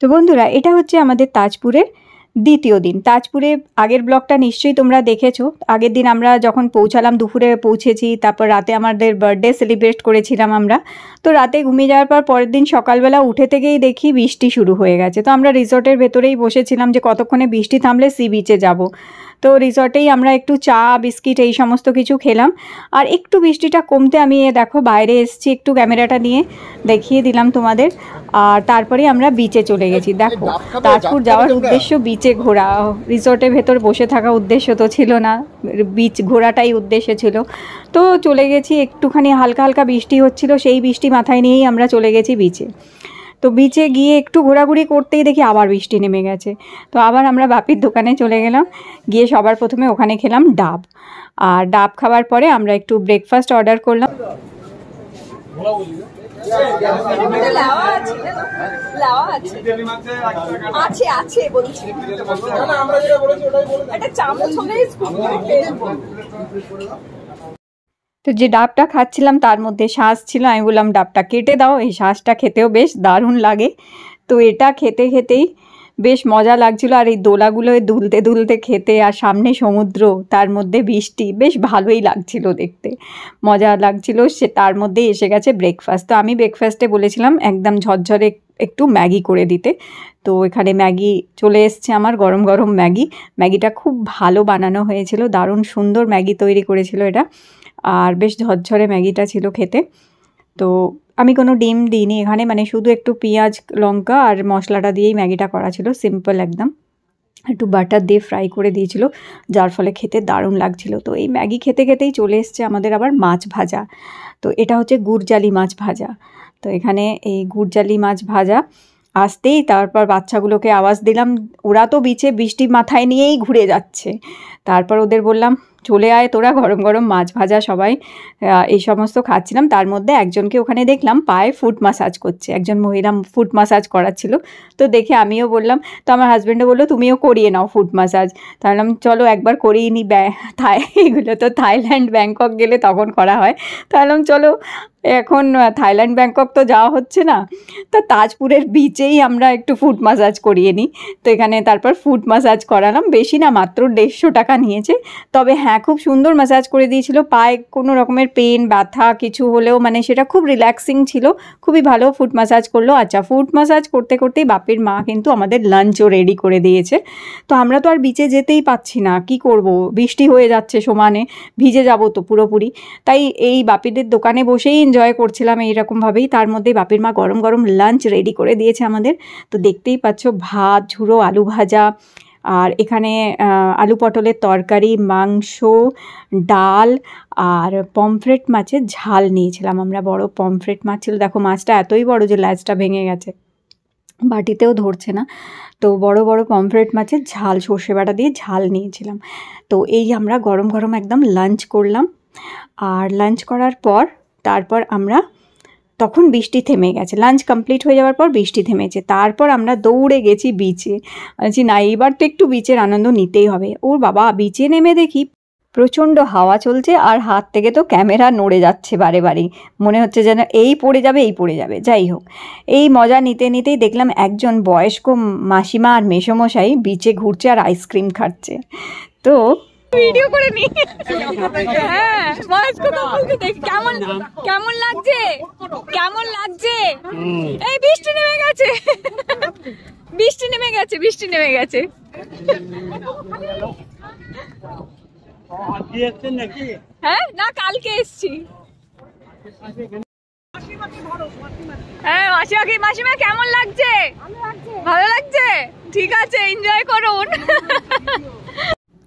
তো বন্ধুরা এটা হচ্ছে আমাদের তাজপুরের দ্বিতীয় দিন তাজপুরে আগের ব্লগটা নিশ্চয়ই তোমরা দেখেছো আগের দিন আমরা যখন পৌঁছালাম দুপুরে পৌঁছেছি তারপর রাতে আমাদের বার্থডে সেলিব্রেট করেছিলাম আমরা তো রাতে ঘুমিয়ে যাওয়ার পর পরের দিন সকালবেলা উঠে থেকেই দেখি বৃষ্টি শুরু হয়ে গেছে তো আমরা রিসর্টের ভেতরেই বসেছিলাম যে কতক্ষণে বৃষ্টি থামলে সি বিচে যাবো তো রিসর্টেই আমরা একটু চা বিস্কিট এই সমস্ত কিছু খেলাম আর একটু বৃষ্টিটা কমতে আমি দেখো বাইরে এসছি একটু ক্যামেরাটা নিয়ে দেখিয়ে দিলাম তোমাদের আর তারপরে আমরা বিচে চলে গেছি দেখো তাজপুর যাওয়ার উদ্দেশ্য বিচে ঘোরা রিসর্টের ভেতর বসে থাকা উদ্দেশ্য তো ছিল না বিচ ঘোরাটাই উদ্দেশ্য ছিল তো চলে গেছি একটুখানি হালকা হালকা বৃষ্টি হচ্ছিল সেই বৃষ্টি মাথায় নিয়েই আমরা চলে গেছি বিচে তো বিচে গিয়ে একটু ঘোরাঘুরি করতেই দেখি আবার বৃষ্টি নেমে গেছে তো আবার আমরা বাপির দোকানে চলে গেলাম গিয়ে সবার প্রথমে ওখানে খেলাম ডাব আর ডাব খাওয়ার পরে আমরা একটু ব্রেকফাস্ট অর্ডার করলাম আছে আছে বলছি তো যে ডাবটা খাচ্ছিলাম তার মধ্যে শাঁস ছিল আমি বললাম ডাবটা কেটে দাও এই শাঁসটা খেতেও বেশ দারুণ লাগে তো এটা খেতে খেতেই বেশ মজা লাগছিল আর এই দোলাগুলোয় দুলতে দুলতে খেতে আর সামনে সমুদ্র তার মধ্যে বৃষ্টি বেশ ভালোই লাগছিল দেখতে মজা লাগছিল সে তার মধ্যে এসে গেছে ব্রেকফাস্ট তো আমি ব্রেকফাস্টে বলেছিলাম একদম ঝরঝরে একটু ম্যাগি করে দিতে তো এখানে ম্যাগি চলে এসছে আমার গরম গরম ম্যাগি ম্যাগিটা খুব ভালো বানানো হয়েছিল দারুণ সুন্দর ম্যাগি তৈরি করেছিল এটা আর বেশ ঝরঝরে ম্যাগিটা ছিল খেতে তো আমি কোনো ডিম দিইনি এখানে মানে শুধু একটু পেঁয়াজ লঙ্কা আর মশলাটা দিয়েই ম্যাগিটা করা ছিল সিম্পল একদম একটু বাটার দিয়ে ফ্রাই করে দিয়েছিল যার ফলে খেতে দারুণ লাগছিল তো এই ম্যাগি খেতে খেতেই চলে এসছে আমাদের আবার মাছ ভাজা তো এটা হচ্ছে গুড়জালি মাছ ভাজা তো এখানে এই গুড়জালি মাছ ভাজা আসতেই তারপর বাচ্চাগুলোকে আওয়াজ দিলাম ওরা তো বিচে বৃষ্টি মাথায় নিয়েই ঘুরে যাচ্ছে তারপর ওদের বললাম চলে আয় তোরা গরম গরম মাছ ভাজা সবাই এই সমস্ত খাচ্ছিলাম তার মধ্যে একজনকে ওখানে দেখলাম পায়ে ফুট মাসাজ করছে একজন মহিলা ফুট মাসাজ করাচ্ছিল তো দেখে আমিও বললাম তো আমার হাজব্যান্ডও বললো তুমিও করিয়ে নাও ফুট মাসাজ তাহলে চলো একবার করিয়ে নি থাই এগুলো তো থাইল্যান্ড ব্যাংকক গেলে তখন করা হয় তাহলে চলো এখন থাইল্যান্ড ব্যাংকক তো যাওয়া হচ্ছে না তা তাজপুরের বিচেই আমরা একটু ফুট মাসাজ করিয়ে নিই তো এখানে তারপর ফুট মাসাজ করালাম বেশি না মাত্র দেড়শো টাকা নিয়েছে তবে হ্যাঁ খুব সুন্দর মাসাজ করে দিয়েছিল পায়ে কোনো রকমের পেন ব্যথা কিছু হলেও মানে সেটা খুব রিল্যাক্সিং ছিল খুবই ভালো ফুট মাসাজ করলো আচ্ছা ফুট মাসাজ করতে করতেই বাপের মা কিন্তু আমাদের লাঞ্চও রেডি করে দিয়েছে তো আমরা তো আর বিচে যেতেই পাচ্ছি না কি করব বৃষ্টি হয়ে যাচ্ছে সমানে ভিজে যাব তো পুরোপুরি তাই এই বাপিদের দোকানে বসেই এনজয় করছিলাম এইরকমভাবেই তার মধ্যে বাপের মা গরম গরম লাঞ্চ রেডি করে দিয়েছে আমাদের তো দেখতেই পাচ্ছ ভাত ঝুড়ো আলু ভাজা আর এখানে আলু পটলের তরকারি মাংস ডাল আর পমফ্রেট মাছের ঝাল নিয়েছিলাম আমরা বড় পমফ্রেট মাছ ছিল দেখো মাছটা এতই বড় যে লাচটা ভেঙে গেছে বাটিতেও ধরছে না তো বড় বড় পমফ্রেট মাছের ঝাল সর্ষে বাটা দিয়ে ঝাল নিয়েছিলাম তো এই আমরা গরম গরম একদম লাঞ্চ করলাম আর লাঞ্চ করার পর তারপর আমরা তখন বৃষ্টি থেমে গেছে লাঞ্চ কমপ্লিট হয়ে যাওয়ার পর বৃষ্টি থেমেছে তারপর আমরা দৌড়ে গেছি বিচে বলছি না এইবার তো একটু বিচের আনন্দ নিতেই হবে ওর বাবা বিচে নেমে দেখি প্রচণ্ড হাওয়া চলছে আর হাত থেকে তো ক্যামেরা নড়ে যাচ্ছে বারে বারে মনে হচ্ছে যেন এই পড়ে যাবে এই পড়ে যাবে যাই হোক এই মজা নিতে নিতেই দেখলাম একজন বয়স্ক মাসিমা আর মেসোমশাই বিচে ঘুরছে আর আইসক্রিম খাচ্ছে তো ভিডিও করে নি হ্যাঁ বয়স্ক কাপড়কে দেখি কেমন কেমন লাগছে কেমন লাগছে এই বৃষ্টি নেমে গেছে বৃষ্টি নেমে গেছে বৃষ্টি নেমে গেছে হ্যাঁ না কালকে এসছি হ্যাঁ মাসিমাকে মাসিমা কেমন লাগছে ভালো লাগছে ঠিক আছে এনজয় করুন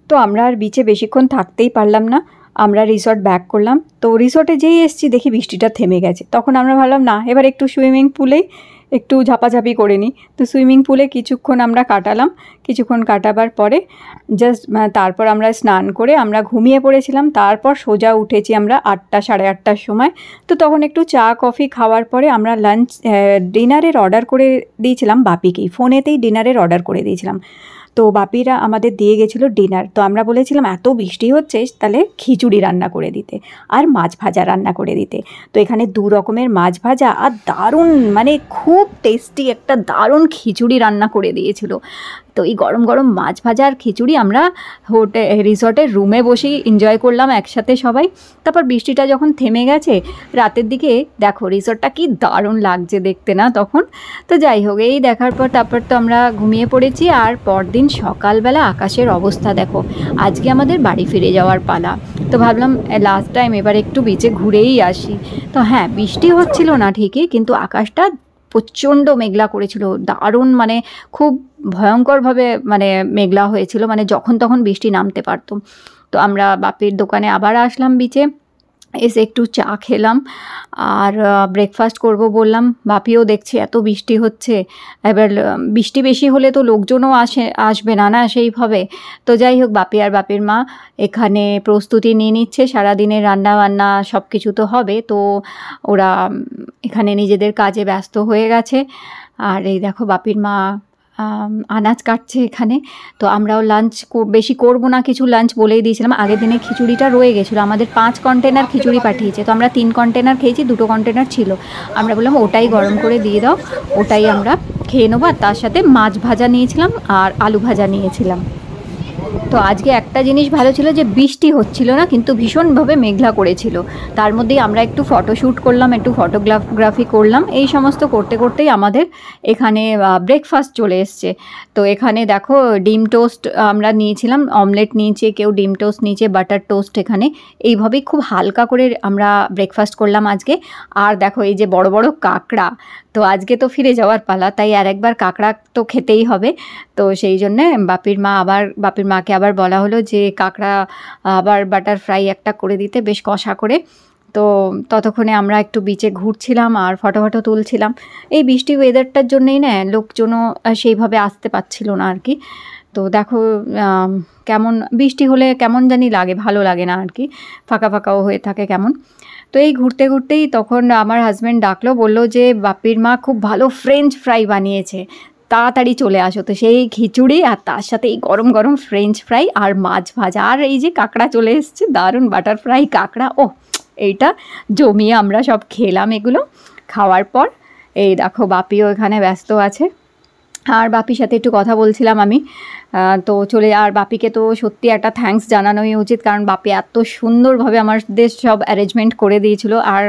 তো আমরা আর বিচে বেশিক্ষণ থাকতেই পারলাম না আমরা রিসর্ট ব্যাক করলাম তো রিসর্টে যেই এসছি দেখি বৃষ্টিটা থেমে গেছে তখন আমরা ভাবলাম না এবার একটু সুইমিং পুলেই একটু ঝাপাঝাপি করে নিই তো সুইমিং পুলে কিছুক্ষণ আমরা কাটালাম কিছুক্ষণ কাটাবার পরে জাস্ট তারপর আমরা স্নান করে আমরা ঘুমিয়ে পড়েছিলাম তারপর সোজা উঠেছি আমরা আটটা সাড়ে আটটার সময় তো তখন একটু চা কফি খাওয়ার পরে আমরা লাঞ্চ ডিনারের অর্ডার করে দিয়েছিলাম বাপিকেই ফোনেতেই ডিনারের অর্ডার করে দিয়েছিলাম তো বাপিরা আমাদের দিয়ে গেছিলো ডিনার তো আমরা বলেছিলাম এত বৃষ্টি হচ্ছে তাহলে খিচুড়ি রান্না করে দিতে আর মাছ ভাজা রান্না করে দিতে তো এখানে দু রকমের মাছ ভাজা আর দারুণ মানে খুব টেস্টি একটা দারুণ খিচুড়ি রান্না করে দিয়েছিল তো এই গরম গরম মাছ ভাজা আর খিচুড়ি আমরা হোটে রিসর্টের রুমে বসেই এনজয় করলাম একসাথে সবাই তারপর বৃষ্টিটা যখন থেমে গেছে রাতের দিকে দেখো রিসর্টটা কি দারুণ লাগছে দেখতে না তখন তো যাই হোক এই দেখার পর তারপর তো আমরা ঘুমিয়ে পড়েছি আর পরদিন সকালবেলা আকাশের অবস্থা দেখো আজকে আমাদের বাড়ি ফিরে যাওয়ার পালা তো ভাবলাম লাস্ট টাইম এবার একটু বিচে ঘুরেই আসি তো হ্যাঁ বৃষ্টি হচ্ছিল না ঠিকই কিন্তু আকাশটা প্রচণ্ড মেঘলা করেছিল দারুণ মানে খুব ভয়ঙ্করভাবে মানে মেঘলা হয়েছিল মানে যখন তখন বৃষ্টি নামতে পারত তো আমরা বাপের দোকানে আবার আসলাম বিচে এসে একটু চা খেলাম আর ব্রেকফাস্ট করব বললাম বাপিও দেখছে এত বৃষ্টি হচ্ছে এবার বৃষ্টি বেশি হলে তো লোকজনও আসে আসবে না না সেইভাবে তো যাই হোক বাপি আর বাপের মা এখানে প্রস্তুতি নিয়ে নিচ্ছে সারাদিনের রান্নাবান্না সব কিছু তো হবে তো ওরা এখানে নিজেদের কাজে ব্যস্ত হয়ে গেছে আর এই দেখো বাপির মা আনাজ কাটছে এখানে তো আমরাও লাঞ্চ বেশি করব না কিছু লাঞ্চ বলেই দিয়েছিলাম আগের দিনে খিচুড়িটা রয়ে গেছিলো আমাদের পাঁচ কন্টেনার খিচুড়ি পাঠিয়েছে তো আমরা তিন কন্টেনার খেয়েছি দুটো কন্টেনার ছিল আমরা বললাম ওটাই গরম করে দিয়ে দাও ওটাই আমরা খেয়ে নেবো আর তার সাথে মাছ ভাজা নিয়েছিলাম আর আলু ভাজা নিয়েছিলাম তো আজকে একটা জিনিস ভালো ছিল যে বৃষ্টি হচ্ছিল না কিন্তু ভীষণভাবে মেঘলা করেছিল তার মধ্যেই আমরা একটু ফটোশ্যুট করলাম একটু ফটোগ্রাফি করলাম এই সমস্ত করতে করতেই আমাদের এখানে ব্রেকফাস্ট চলে এসছে তো এখানে দেখো ডিম টোস্ট আমরা নিয়েছিলাম অমলেট নিয়েছে কেউ ডিম টোস্ট নিয়েছে বাটার টোস্ট এখানে এইভাবেই খুব হালকা করে আমরা ব্রেকফাস্ট করলাম আজকে আর দেখো এই যে বড় বড় কাঁকড়া তো আজকে তো ফিরে যাওয়ার পালা তাই আর একবার কাঁকড়া তো খেতেই হবে তো সেই জন্যে বাপির মা আবার বাপির মা তাকে আবার বলা হলো যে কাঁকড়া আবার বাটারফ্রাই একটা করে দিতে বেশ কষা করে তো ততক্ষণে আমরা একটু বিচে ঘুরছিলাম আর ফটো ফটো তুলছিলাম এই বৃষ্টি ওয়েদারটার জন্যেই না লোকজনও সেইভাবে আসতে পারছিল না আর কি তো দেখো কেমন বৃষ্টি হলে কেমন জানি লাগে ভালো লাগে না আর কি ফাঁকা ফাঁকাও হয়ে থাকে কেমন তো এই ঘুরতে ঘুরতেই তখন আমার হাজব্যান্ড ডাকলো বলল যে বাপির মা খুব ভালো ফ্রেঞ্চ ফ্রাই বানিয়েছে তাড়াতাড়ি চলে আসো তো সেই খিচুড়ি আর তার সাথে এই গরম গরম ফ্রেঞ্চ ফ্রাই আর মাছ ভাজা আর এই যে কাঁকড়া চলে এসছে দারুণ বাটারফ্রাই কাঁকড়া ও এইটা জমিয়ে আমরা সব খেলাম এগুলো খাওয়ার পর এই দেখো বাপিও এখানে ব্যস্ত আছে আর বাপির সাথে একটু কথা বলছিলাম আমি তো চলে আর বাপিকে তো সত্যি একটা থ্যাঙ্কস জানানোই উচিত কারণ বাপি এত সুন্দরভাবে আমাদের সব অ্যারেঞ্জমেন্ট করে দিয়েছিল আর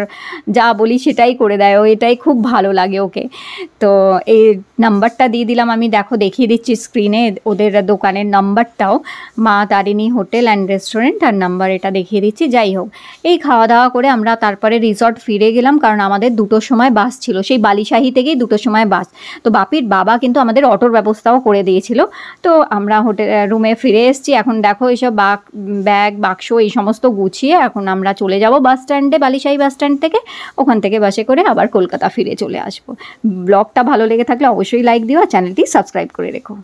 যা বলি সেটাই করে দেয় ও এটাই খুব ভালো লাগে ওকে তো এই নাম্বারটা দিয়ে দিলাম আমি দেখো দেখিয়ে দিচ্ছি স্ক্রিনে ওদের দোকানের নাম্বারটাও Maa Tarini hotel and restaurant আর নাম্বার এটা দেখিয়ে দিচ্ছি যাই হোক এই খাওয়া দাওয়া করে আমরা তারপরে রিসর্ট ফিরে গেলাম কারণ আমাদের দুটোর সময় বাস ছিল সেই বালিশাহি থেকেই দুটোর সময় বাস তো বাপির বাবা কিন্তু আমাদের অটোর ব্যবস্থাও করে দিয়েছিল তো আমরা হোটেল রুমে ফিরে এসেছি এখন দেখো এইসব বাক ব্যাগ বাক্স এই সমস্ত গুছিয়ে এখন আমরা চলে যাব বাস স্ট্যান্ডে বালিশাহী বাস স্ট্যান্ড থেকে ওখান থেকে বাসে করে আবার কলকাতা ফিরে চলে আসবো ব্লগটা ভালো লেগে থাকলে অবশ্যই লাইক দিও আর চ্যানেলটি সাবস্ক্রাইব করে রেখো